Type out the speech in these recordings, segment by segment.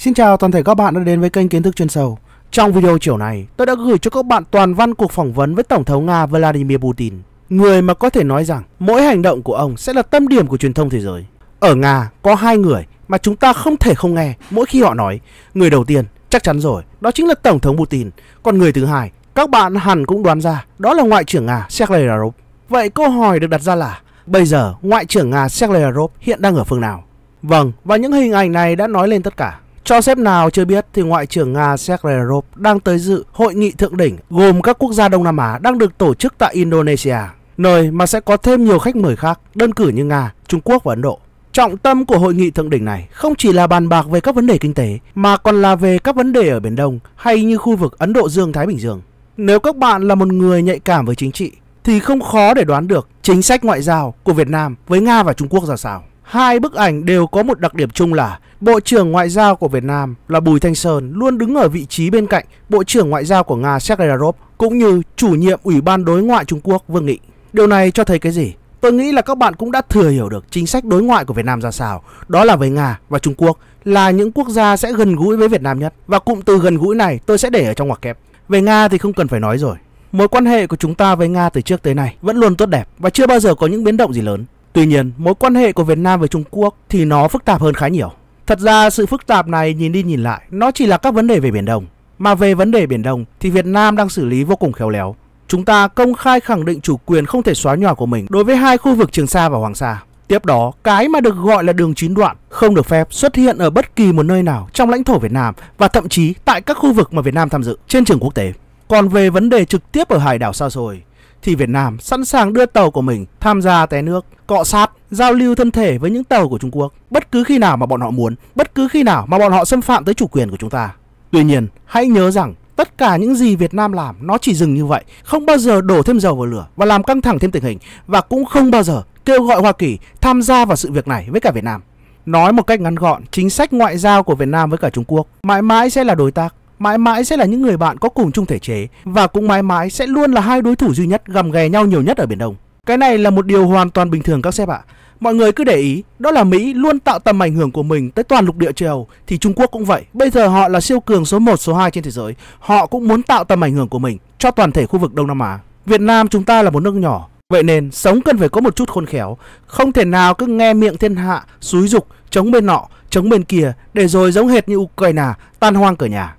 Xin chào toàn thể các bạn đã đến với kênh Kiến thức chuyên sâu. Trong video chiều này, tôi đã gửi cho các bạn toàn văn cuộc phỏng vấn với Tổng thống Nga Vladimir Putin, người mà có thể nói rằng mỗi hành động của ông sẽ là tâm điểm của truyền thông thế giới. Ở Nga có hai người mà chúng ta không thể không nghe mỗi khi họ nói. Người đầu tiên, chắc chắn rồi, đó chính là Tổng thống Putin. Còn người thứ hai, các bạn hẳn cũng đoán ra, đó là Ngoại trưởng Nga Sergei Lavrov. Vậy câu hỏi được đặt ra là, bây giờ Ngoại trưởng Nga Sergei Lavrov hiện đang ở phương nào? Vâng, và những hình ảnh này đã nói lên tất cả. Cho xếp nào chưa biết thì Ngoại trưởng Nga Sergei Lavrov đang tới dự hội nghị thượng đỉnh gồm các quốc gia Đông Nam Á đang được tổ chức tại Indonesia, nơi mà sẽ có thêm nhiều khách mời khác, đơn cử như Nga, Trung Quốc và Ấn Độ. Trọng tâm của hội nghị thượng đỉnh này không chỉ là bàn bạc về các vấn đề kinh tế mà còn là về các vấn đề ở Biển Đông hay như khu vực Ấn Độ Dương Thái Bình Dương. Nếu các bạn là một người nhạy cảm với chính trị thì không khó để đoán được chính sách ngoại giao của Việt Nam với Nga và Trung Quốc ra sao. Hai bức ảnh đều có một đặc điểm chung là Bộ trưởng Ngoại giao của Việt Nam là Bùi Thanh Sơn luôn đứng ở vị trí bên cạnh Bộ trưởng Ngoại giao của Nga Sergei Lavrov cũng như chủ nhiệm Ủy ban Đối ngoại Trung Quốc Vương Nghị. Điều này cho thấy cái gì? Tôi nghĩ là các bạn cũng đã thừa hiểu được chính sách đối ngoại của Việt Nam ra sao. Đó là với Nga và Trung Quốc là những quốc gia sẽ gần gũi với Việt Nam nhất. Và cụm từ gần gũi này tôi sẽ để ở trong ngoặc kép. Về Nga thì không cần phải nói rồi. Mối quan hệ của chúng ta với Nga từ trước tới nay vẫn luôn tốt đẹp và chưa bao giờ có những biến động gì lớn. Tuy nhiên, mối quan hệ của Việt Nam với Trung Quốc thì nó phức tạp hơn khá nhiều. Thật ra sự phức tạp này nhìn đi nhìn lại, nó chỉ là các vấn đề về Biển Đông. Mà về vấn đề Biển Đông thì Việt Nam đang xử lý vô cùng khéo léo. Chúng ta công khai khẳng định chủ quyền không thể xóa nhòa của mình đối với hai khu vực Trường Sa và Hoàng Sa. Tiếp đó, cái mà được gọi là đường chín đoạn không được phép xuất hiện ở bất kỳ một nơi nào trong lãnh thổ Việt Nam và thậm chí tại các khu vực mà Việt Nam tham dự trên trường quốc tế. Còn về vấn đề trực tiếp ở hải đảo xa xôi, thì Việt Nam sẵn sàng đưa tàu của mình tham gia té nước, cọ sát, giao lưu thân thể với những tàu của Trung Quốc bất cứ khi nào mà bọn họ muốn, bất cứ khi nào mà bọn họ xâm phạm tới chủ quyền của chúng ta. Tuy nhiên, hãy nhớ rằng tất cả những gì Việt Nam làm nó chỉ dừng như vậy, không bao giờ đổ thêm dầu vào lửa và làm căng thẳng thêm tình hình và cũng không bao giờ kêu gọi Hoa Kỳ tham gia vào sự việc này với cả Việt Nam. Nói một cách ngắn gọn, chính sách ngoại giao của Việt Nam với cả Trung Quốc mãi mãi sẽ là đối tác mãi mãi sẽ là những người bạn có cùng chung thể chế và cũng mãi mãi sẽ luôn là hai đối thủ duy nhất gầm ghè nhau nhiều nhất ở Biển Đông. Cái này là một điều hoàn toàn bình thường các sếp ạ. Mọi người cứ để ý, đó là Mỹ luôn tạo tầm ảnh hưởng của mình tới toàn lục địa châu thì Trung Quốc cũng vậy. Bây giờ họ là siêu cường số 1, số 2 trên thế giới, họ cũng muốn tạo tầm ảnh hưởng của mình cho toàn thể khu vực Đông Nam Á. Việt Nam chúng ta là một nước nhỏ, vậy nên sống cần phải có một chút khôn khéo, không thể nào cứ nghe miệng thiên hạ xúi dục chống bên nọ, chống bên kia để rồi giống hệt như Ukraine tan hoang cửa nhà.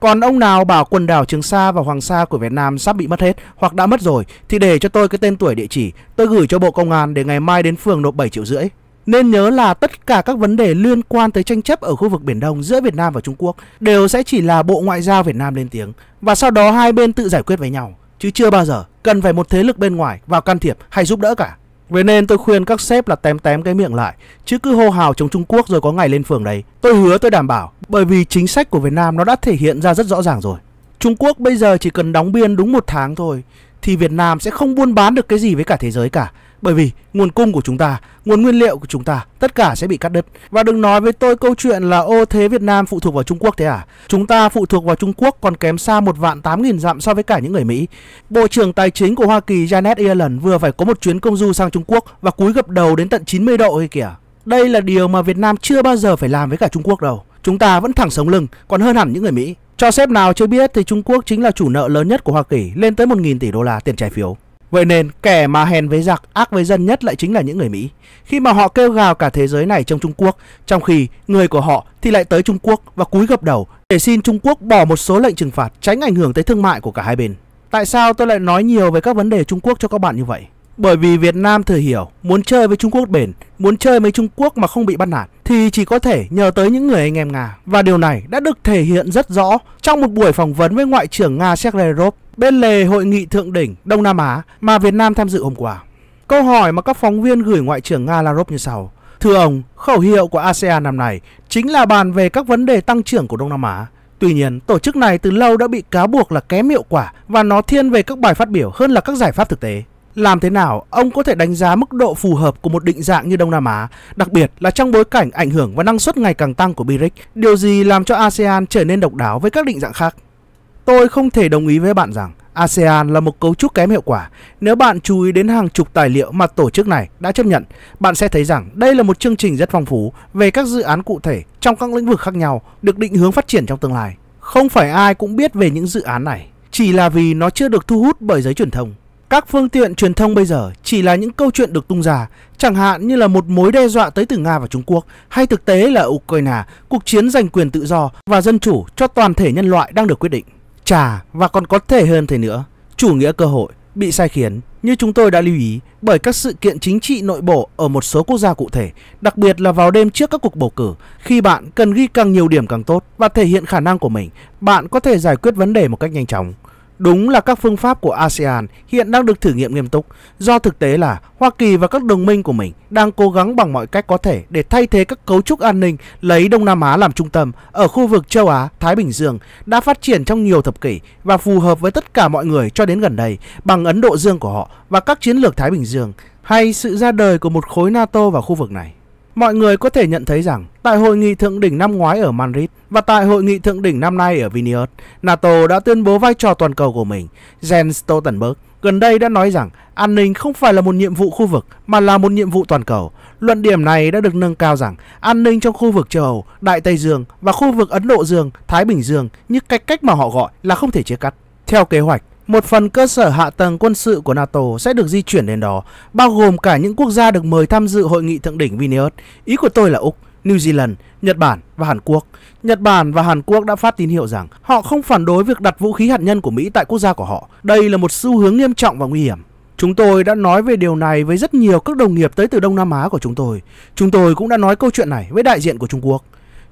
Còn ông nào bảo quần đảo Trường Sa và Hoàng Sa của Việt Nam sắp bị mất hết hoặc đã mất rồi thì để cho tôi cái tên tuổi địa chỉ, tôi gửi cho Bộ Công an để ngày mai đến phường nộp 7 triệu rưỡi. Nên nhớ là tất cả các vấn đề liên quan tới tranh chấp ở khu vực Biển Đông giữa Việt Nam và Trung Quốc đều sẽ chỉ là Bộ Ngoại giao Việt Nam lên tiếng và sau đó hai bên tự giải quyết với nhau, chứ chưa bao giờ cần phải một thế lực bên ngoài vào can thiệp hay giúp đỡ cả. Vậy nên tôi khuyên các sếp là tém tém cái miệng lại Chứ cứ hô hào chống Trung Quốc rồi có ngày lên phường đấy Tôi hứa tôi đảm bảo Bởi vì chính sách của Việt Nam nó đã thể hiện ra rất rõ ràng rồi Trung Quốc bây giờ chỉ cần đóng biên đúng một tháng thôi Thì Việt Nam sẽ không buôn bán được cái gì với cả thế giới cả bởi vì nguồn cung của chúng ta, nguồn nguyên liệu của chúng ta tất cả sẽ bị cắt đứt. Và đừng nói với tôi câu chuyện là ô thế Việt Nam phụ thuộc vào Trung Quốc thế à? Chúng ta phụ thuộc vào Trung Quốc còn kém xa một vạn tám nghìn dặm so với cả những người Mỹ. Bộ trưởng Tài chính của Hoa Kỳ Janet Yellen vừa phải có một chuyến công du sang Trung Quốc và cúi gập đầu đến tận 90 độ ấy kìa. Đây là điều mà Việt Nam chưa bao giờ phải làm với cả Trung Quốc đâu. Chúng ta vẫn thẳng sống lưng, còn hơn hẳn những người Mỹ. Cho sếp nào chưa biết thì Trung Quốc chính là chủ nợ lớn nhất của Hoa Kỳ, lên tới 1.000 tỷ đô la tiền trái phiếu. Vậy nên kẻ mà hèn với giặc, ác với dân nhất lại chính là những người Mỹ. Khi mà họ kêu gào cả thế giới này trong Trung Quốc, trong khi người của họ thì lại tới Trung Quốc và cúi gập đầu để xin Trung Quốc bỏ một số lệnh trừng phạt tránh ảnh hưởng tới thương mại của cả hai bên. Tại sao tôi lại nói nhiều về các vấn đề Trung Quốc cho các bạn như vậy? Bởi vì Việt Nam thừa hiểu, muốn chơi với Trung Quốc bền, muốn chơi với Trung Quốc mà không bị bắt nạt thì chỉ có thể nhờ tới những người anh em Nga. Và điều này đã được thể hiện rất rõ trong một buổi phỏng vấn với Ngoại trưởng Nga Sergei Rov bên lề hội nghị thượng đỉnh Đông Nam Á mà Việt Nam tham dự hôm qua. Câu hỏi mà các phóng viên gửi Ngoại trưởng Nga Lavrov như sau. Thưa ông, khẩu hiệu của ASEAN năm nay chính là bàn về các vấn đề tăng trưởng của Đông Nam Á. Tuy nhiên, tổ chức này từ lâu đã bị cáo buộc là kém hiệu quả và nó thiên về các bài phát biểu hơn là các giải pháp thực tế. Làm thế nào ông có thể đánh giá mức độ phù hợp của một định dạng như Đông Nam Á, đặc biệt là trong bối cảnh ảnh hưởng và năng suất ngày càng tăng của BRICS? Điều gì làm cho ASEAN trở nên độc đáo với các định dạng khác? Tôi không thể đồng ý với bạn rằng ASEAN là một cấu trúc kém hiệu quả. Nếu bạn chú ý đến hàng chục tài liệu mà tổ chức này đã chấp nhận, bạn sẽ thấy rằng đây là một chương trình rất phong phú về các dự án cụ thể trong các lĩnh vực khác nhau được định hướng phát triển trong tương lai. Không phải ai cũng biết về những dự án này, chỉ là vì nó chưa được thu hút bởi giới truyền thông. Các phương tiện truyền thông bây giờ chỉ là những câu chuyện được tung ra, chẳng hạn như là một mối đe dọa tới từ Nga và Trung Quốc, hay thực tế là Ukraine, cuộc chiến giành quyền tự do và dân chủ cho toàn thể nhân loại đang được quyết định. Chà, và còn có thể hơn thế nữa, chủ nghĩa cơ hội bị sai khiến như chúng tôi đã lưu ý bởi các sự kiện chính trị nội bộ ở một số quốc gia cụ thể, đặc biệt là vào đêm trước các cuộc bầu cử, khi bạn cần ghi càng nhiều điểm càng tốt và thể hiện khả năng của mình, bạn có thể giải quyết vấn đề một cách nhanh chóng. Đúng là các phương pháp của ASEAN hiện đang được thử nghiệm nghiêm túc do thực tế là Hoa Kỳ và các đồng minh của mình đang cố gắng bằng mọi cách có thể để thay thế các cấu trúc an ninh lấy Đông Nam Á làm trung tâm ở khu vực châu Á, Thái Bình Dương đã phát triển trong nhiều thập kỷ và phù hợp với tất cả mọi người cho đến gần đây bằng Ấn Độ Dương của họ và các chiến lược Thái Bình Dương hay sự ra đời của một khối NATO vào khu vực này mọi người có thể nhận thấy rằng tại hội nghị thượng đỉnh năm ngoái ở Madrid và tại hội nghị thượng đỉnh năm nay ở Vilnius, NATO đã tuyên bố vai trò toàn cầu của mình. Jens Stoltenberg gần đây đã nói rằng an ninh không phải là một nhiệm vụ khu vực mà là một nhiệm vụ toàn cầu. Luận điểm này đã được nâng cao rằng an ninh trong khu vực châu Âu, Đại Tây Dương và khu vực Ấn Độ Dương, Thái Bình Dương như cách cách mà họ gọi là không thể chia cắt. Theo kế hoạch, một phần cơ sở hạ tầng quân sự của NATO sẽ được di chuyển đến đó, bao gồm cả những quốc gia được mời tham dự hội nghị thượng đỉnh Vilnius. Ý của tôi là Úc, New Zealand, Nhật Bản và Hàn Quốc. Nhật Bản và Hàn Quốc đã phát tín hiệu rằng họ không phản đối việc đặt vũ khí hạt nhân của Mỹ tại quốc gia của họ. Đây là một xu hướng nghiêm trọng và nguy hiểm. Chúng tôi đã nói về điều này với rất nhiều các đồng nghiệp tới từ Đông Nam Á của chúng tôi. Chúng tôi cũng đã nói câu chuyện này với đại diện của Trung Quốc.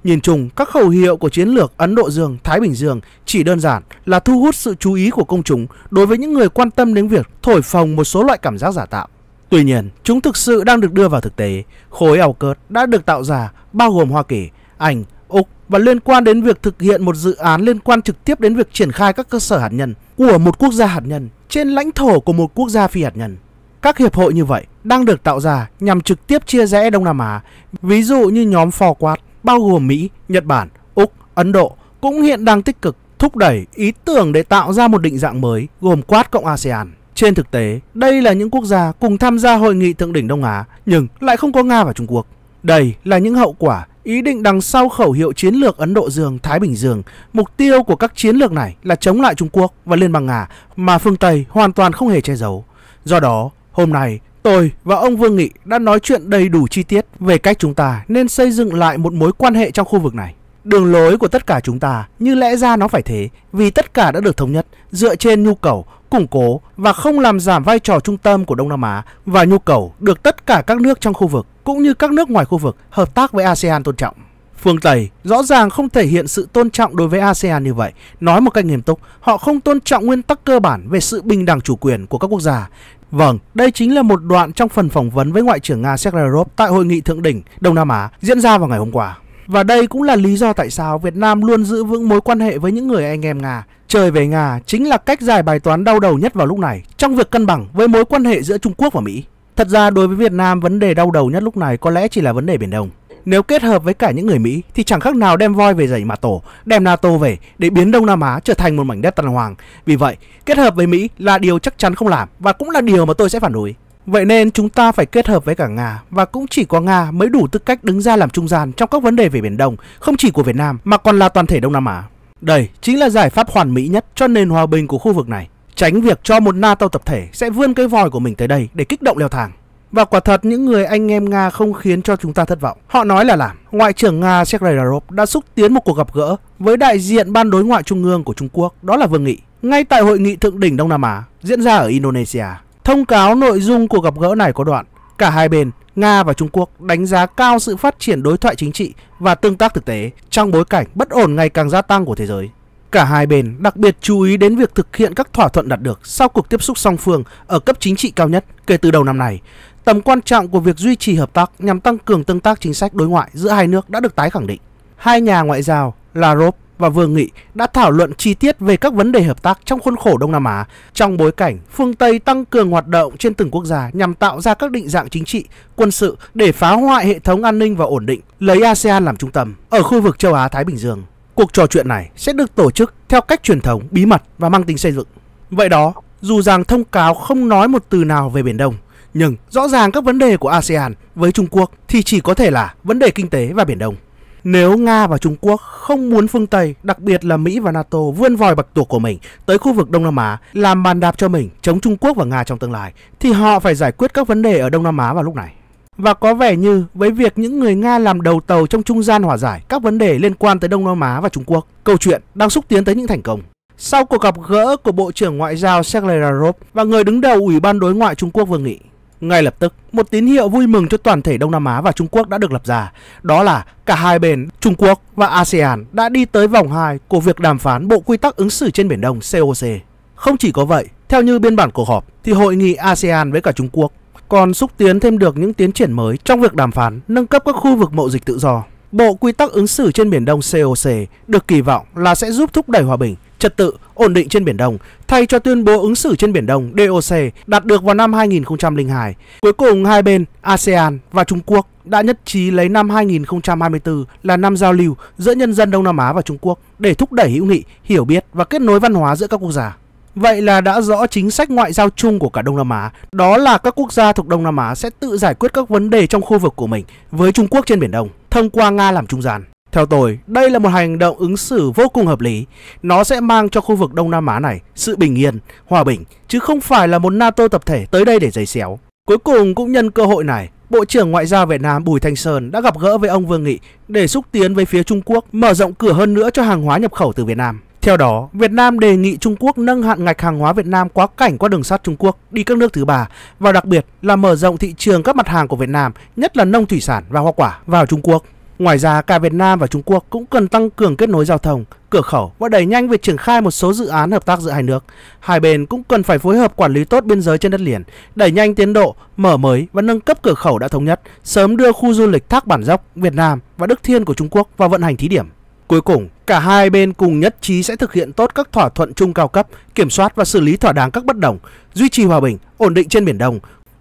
Nhìn chung, các khẩu hiệu của chiến lược Ấn Độ Dương-Thái Bình Dương chỉ đơn giản là thu hút sự chú ý của công chúng đối với những người quan tâm đến việc thổi phồng một số loại cảm giác giả tạo. Tuy nhiên, chúng thực sự đang được đưa vào thực tế. Khối ảo cớt đã được tạo ra bao gồm Hoa Kỳ, Anh, Úc và liên quan đến việc thực hiện một dự án liên quan trực tiếp đến việc triển khai các cơ sở hạt nhân của một quốc gia hạt nhân trên lãnh thổ của một quốc gia phi hạt nhân. Các hiệp hội như vậy đang được tạo ra nhằm trực tiếp chia rẽ Đông Nam Á, ví dụ như nhóm Phò Quát bao gồm Mỹ, Nhật Bản, Úc, Ấn Độ cũng hiện đang tích cực thúc đẩy ý tưởng để tạo ra một định dạng mới gồm quát cộng ASEAN. Trên thực tế, đây là những quốc gia cùng tham gia hội nghị thượng đỉnh Đông Á nhưng lại không có Nga và Trung Quốc. Đây là những hậu quả ý định đằng sau khẩu hiệu chiến lược Ấn Độ Dương Thái Bình Dương. Mục tiêu của các chiến lược này là chống lại Trung Quốc và Liên bang Nga mà phương Tây hoàn toàn không hề che giấu. Do đó, hôm nay Tôi và ông Vương Nghị đã nói chuyện đầy đủ chi tiết về cách chúng ta nên xây dựng lại một mối quan hệ trong khu vực này. Đường lối của tất cả chúng ta như lẽ ra nó phải thế vì tất cả đã được thống nhất dựa trên nhu cầu, củng cố và không làm giảm vai trò trung tâm của Đông Nam Á và nhu cầu được tất cả các nước trong khu vực cũng như các nước ngoài khu vực hợp tác với ASEAN tôn trọng. Phương Tây rõ ràng không thể hiện sự tôn trọng đối với ASEAN như vậy. Nói một cách nghiêm túc, họ không tôn trọng nguyên tắc cơ bản về sự bình đẳng chủ quyền của các quốc gia. Vâng, đây chính là một đoạn trong phần phỏng vấn với Ngoại trưởng Nga Sergei Lavrov tại hội nghị thượng đỉnh Đông Nam Á diễn ra vào ngày hôm qua. Và đây cũng là lý do tại sao Việt Nam luôn giữ vững mối quan hệ với những người anh em Nga. Trời về Nga chính là cách giải bài toán đau đầu nhất vào lúc này trong việc cân bằng với mối quan hệ giữa Trung Quốc và Mỹ. Thật ra đối với Việt Nam vấn đề đau đầu nhất lúc này có lẽ chỉ là vấn đề Biển Đông. Nếu kết hợp với cả những người Mỹ thì chẳng khác nào đem voi về dãy mà tổ, đem NATO về để biến Đông Nam Á trở thành một mảnh đất tân hoàng. Vì vậy, kết hợp với Mỹ là điều chắc chắn không làm và cũng là điều mà tôi sẽ phản đối. Vậy nên chúng ta phải kết hợp với cả Nga và cũng chỉ có Nga mới đủ tư cách đứng ra làm trung gian trong các vấn đề về Biển Đông, không chỉ của Việt Nam mà còn là toàn thể Đông Nam Á. Đây chính là giải pháp hoàn mỹ nhất cho nền hòa bình của khu vực này, tránh việc cho một NATO tập thể sẽ vươn cái vòi của mình tới đây để kích động leo thang. Và quả thật những người anh em Nga không khiến cho chúng ta thất vọng. Họ nói là làm. Ngoại trưởng Nga Sergei Lavrov đã xúc tiến một cuộc gặp gỡ với đại diện Ban đối ngoại trung ương của Trung Quốc, đó là Vương Nghị, ngay tại hội nghị thượng đỉnh Đông Nam Á diễn ra ở Indonesia. Thông cáo nội dung cuộc gặp gỡ này có đoạn cả hai bên Nga và Trung Quốc đánh giá cao sự phát triển đối thoại chính trị và tương tác thực tế trong bối cảnh bất ổn ngày càng gia tăng của thế giới. Cả hai bên đặc biệt chú ý đến việc thực hiện các thỏa thuận đạt được sau cuộc tiếp xúc song phương ở cấp chính trị cao nhất kể từ đầu năm này. Tầm quan trọng của việc duy trì hợp tác nhằm tăng cường tương tác chính sách đối ngoại giữa hai nước đã được tái khẳng định. Hai nhà ngoại giao Lavrov và Vương Nghị đã thảo luận chi tiết về các vấn đề hợp tác trong khuôn khổ Đông Nam Á trong bối cảnh phương Tây tăng cường hoạt động trên từng quốc gia nhằm tạo ra các định dạng chính trị, quân sự để phá hoại hệ thống an ninh và ổn định, lấy ASEAN làm trung tâm ở khu vực châu Á Thái Bình Dương. Cuộc trò chuyện này sẽ được tổ chức theo cách truyền thống, bí mật và mang tính xây dựng. Vậy đó, dù rằng thông cáo không nói một từ nào về Biển Đông, nhưng rõ ràng các vấn đề của ASEAN với Trung Quốc thì chỉ có thể là vấn đề kinh tế và Biển Đông. Nếu Nga và Trung Quốc không muốn phương Tây, đặc biệt là Mỹ và NATO vươn vòi bạch tuộc của mình tới khu vực Đông Nam Á làm bàn đạp cho mình chống Trung Quốc và Nga trong tương lai, thì họ phải giải quyết các vấn đề ở Đông Nam Á vào lúc này. Và có vẻ như với việc những người Nga làm đầu tàu trong trung gian hòa giải các vấn đề liên quan tới Đông Nam Á và Trung Quốc, câu chuyện đang xúc tiến tới những thành công. Sau cuộc gặp gỡ của Bộ trưởng Ngoại giao Sergei Lavrov và người đứng đầu Ủy ban Đối ngoại Trung Quốc Vương Nghị, ngay lập tức, một tín hiệu vui mừng cho toàn thể Đông Nam Á và Trung Quốc đã được lập ra. Đó là cả hai bên Trung Quốc và ASEAN đã đi tới vòng 2 của việc đàm phán Bộ Quy tắc ứng xử trên Biển Đông COC. Không chỉ có vậy, theo như biên bản cuộc họp, thì hội nghị ASEAN với cả Trung Quốc còn xúc tiến thêm được những tiến triển mới trong việc đàm phán nâng cấp các khu vực mậu dịch tự do. Bộ Quy tắc ứng xử trên Biển Đông COC được kỳ vọng là sẽ giúp thúc đẩy hòa bình trật tự, ổn định trên Biển Đông thay cho tuyên bố ứng xử trên Biển Đông DOC đạt được vào năm 2002. Cuối cùng, hai bên ASEAN và Trung Quốc đã nhất trí lấy năm 2024 là năm giao lưu giữa nhân dân Đông Nam Á và Trung Quốc để thúc đẩy hữu nghị, hiểu biết và kết nối văn hóa giữa các quốc gia. Vậy là đã rõ chính sách ngoại giao chung của cả Đông Nam Á, đó là các quốc gia thuộc Đông Nam Á sẽ tự giải quyết các vấn đề trong khu vực của mình với Trung Quốc trên Biển Đông thông qua Nga làm trung gian. Theo tôi, đây là một hành động ứng xử vô cùng hợp lý. Nó sẽ mang cho khu vực Đông Nam Á này sự bình yên, hòa bình, chứ không phải là một NATO tập thể tới đây để giày xéo. Cuối cùng cũng nhân cơ hội này, Bộ trưởng Ngoại giao Việt Nam Bùi Thanh Sơn đã gặp gỡ với ông Vương Nghị để xúc tiến với phía Trung Quốc mở rộng cửa hơn nữa cho hàng hóa nhập khẩu từ Việt Nam. Theo đó, Việt Nam đề nghị Trung Quốc nâng hạn ngạch hàng hóa Việt Nam quá cảnh qua đường sắt Trung Quốc đi các nước thứ ba và đặc biệt là mở rộng thị trường các mặt hàng của Việt Nam, nhất là nông thủy sản và hoa quả vào Trung Quốc. Ngoài ra, cả Việt Nam và Trung Quốc cũng cần tăng cường kết nối giao thông, cửa khẩu và đẩy nhanh việc triển khai một số dự án hợp tác giữa hai nước. Hai bên cũng cần phải phối hợp quản lý tốt biên giới trên đất liền, đẩy nhanh tiến độ, mở mới và nâng cấp cửa khẩu đã thống nhất, sớm đưa khu du lịch Thác Bản Dốc Việt Nam và Đức Thiên của Trung Quốc vào vận hành thí điểm. Cuối cùng, cả hai bên cùng nhất trí sẽ thực hiện tốt các thỏa thuận chung cao cấp, kiểm soát và xử lý thỏa đáng các bất đồng, duy trì hòa bình, ổn định trên Biển Đông,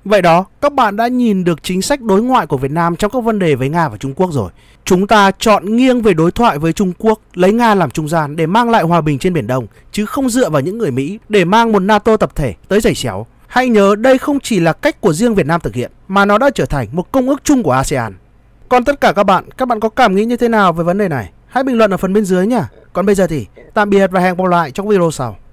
Vậy đó, các bạn đã nhìn được chính sách đối ngoại của Việt Nam trong các vấn đề với Nga và Trung Quốc rồi. Chúng ta chọn nghiêng về đối thoại với Trung Quốc, lấy Nga làm trung gian để mang lại hòa bình trên Biển Đông, chứ không dựa vào những người Mỹ để mang một NATO tập thể tới giày xéo. Hãy nhớ đây không chỉ là cách của riêng Việt Nam thực hiện, mà nó đã trở thành một công ước chung của ASEAN. Còn tất cả các bạn, các bạn có cảm nghĩ như thế nào về vấn đề này? Hãy bình luận ở phần bên dưới nhé. Còn bây giờ thì tạm biệt và hẹn gặp lại trong video sau.